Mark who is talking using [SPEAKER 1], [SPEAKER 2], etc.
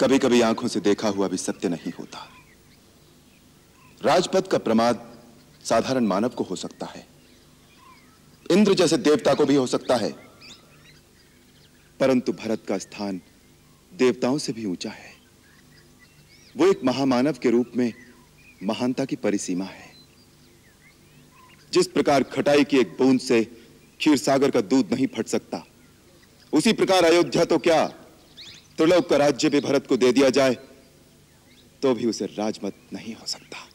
[SPEAKER 1] कभी कभी आंखों से देखा हुआ भी सत्य नहीं होता राजपथ का प्रमाद साधारण मानव को हो सकता है इंद्र जैसे देवता को भी हो सकता है परंतु भरत का स्थान देवताओं से भी ऊंचा है वो एक महामानव के रूप में महानता की परिसीमा है जिस प्रकार खटाई की एक बूंद से क्षीर सागर का दूध नहीं फट सकता उसी प्रकार अयोध्या तो क्या तुर्लोक का राज्य भी भरत को दे दिया जाए तो भी उसे राजमत नहीं हो सकता